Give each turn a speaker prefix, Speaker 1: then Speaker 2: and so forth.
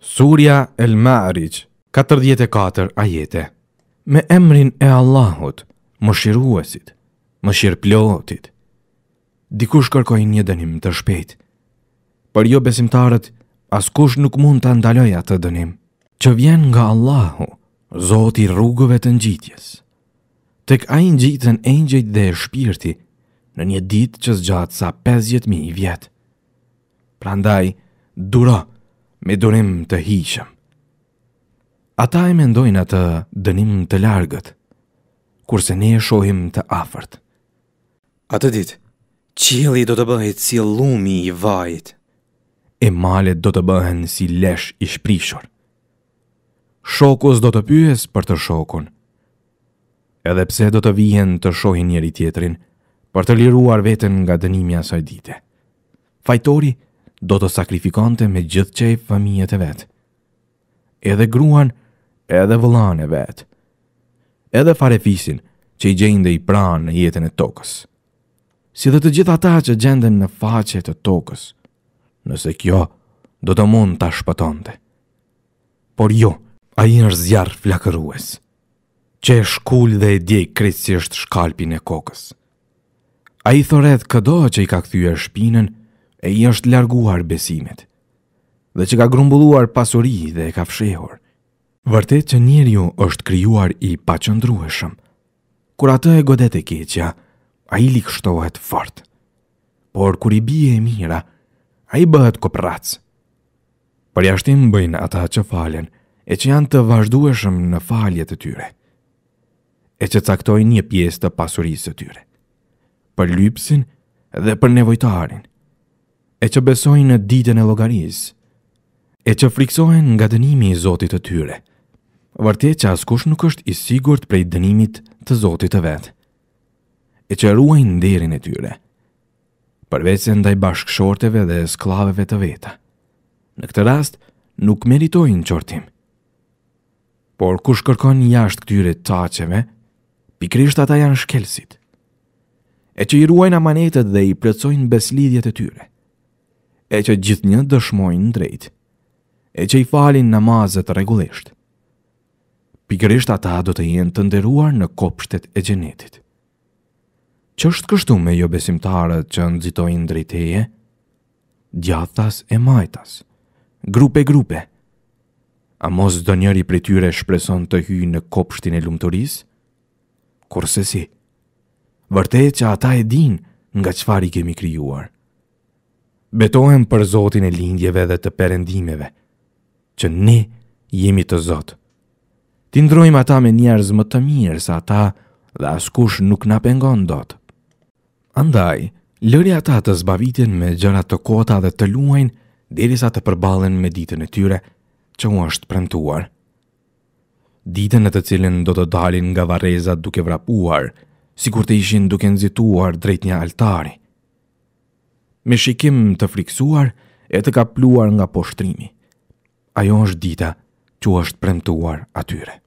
Speaker 1: Surja El Ma'rij, 44 ajete. Me emrin e Allahut, më shiruesit, më shirplotit, dikush kërkoj një dënim të shpejt. Për jo besimtarët, askush nuk mund të ndaloj atë dënim, që vjen nga Allahu, zoti rrugëve të njitjes. Tek a njitën e njëjt dhe e shpirti, në një ditë që zgjatë sa 50.000 vjetë. Prandaj, durohë, me durim të hiqëm. Ata e mendojnë atë dënim të largët, kurse ne e shohim të afërt. Atë ditë, qili do të bëhet si lumi i vajit. E malet do të bëhen si lesh i shprishur. Shokus do të pyes për të shokun. Edhe pse do të vijen të shohin njëri tjetrin, për të liruar veten nga dënimi asaj dite. Fajtori, do të sakrifikonte me gjithë qej familjet e vetë. Edhe gruan, edhe vëllane vetë. Edhe farefisin, që i gjende i pranë në jetën e tokës. Si dhe të gjitha ata që gjenden në faqet të tokës, nëse kjo do të mund të shpëtonte. Por jo, a i në rëzjarë flakërues, që e shkull dhe e djej krisisht shkalpin e kokës. A i thoret këdo që i ka këthyër shpinën, e i është larguar besimet, dhe që ka grumbulluar pasuri dhe e ka fshehur. Vërtet që njeri ju është kryuar i paqëndrueshëm, kur atë e godet e keqja, a i likështohet fort, por kur i bie e mira, a i bëhet këpratës. Për jashtim bëjnë ata që falen, e që janë të vazhdueshëm në faljet e tyre, e që caktojnë një pjesë të pasurisë të tyre, për lypsin dhe për nevojtarin, e që besojnë në ditën e logariz, e që friksojnë nga dënimi i Zotit të tyre. Vërtet që askush nuk është i sigurt prej dënimit të Zotit të vet. E që ruajnë nderin e tyre. Përveç se ndaj bashkëshorteve dhe skllaveve të veta. Në këtë rast nuk meritojnë qortim. Por kush kërkon jashtë këtyre taqeve, pikrisht ata janë shkelësit. E që i ruajnë amanetet dhe i plëcojnë beslidjet e tyre e që gjithë një dëshmojnë në drejt, e që i falin namazet regullisht. Pikërisht ata do të jenë të nderuar në kopshtet e gjenetit. Që është kështu me jo besimtarët që nëzitojnë drejteje? Gjathas e majtas, grupe e grupe. A mos do njëri për tyre shpreson të hy në kopshtin e lumëtoris? Kurse si? vërtet që ata e din nga qëfar i kemi kryuar betohem për Zotin e lindjeve dhe të perendimeve, që ne jemi të Zot. Ti ndrojmë ata me njerëz më të mirë sa ata dhe askush nuk na pengon dot. Andaj, lëri ata të zbavitin me gjërat të kota dhe të luajnë derisa të përballen me ditën e tyre që u është premtuar. Ditën në të cilën do të dalin nga varrezat duke vrapuar, sikur të ishin duke nxituar drejt një altari me shikim të friksuar e të kapluar nga poshtrimi. Ajo është dita që është premtuar atyre.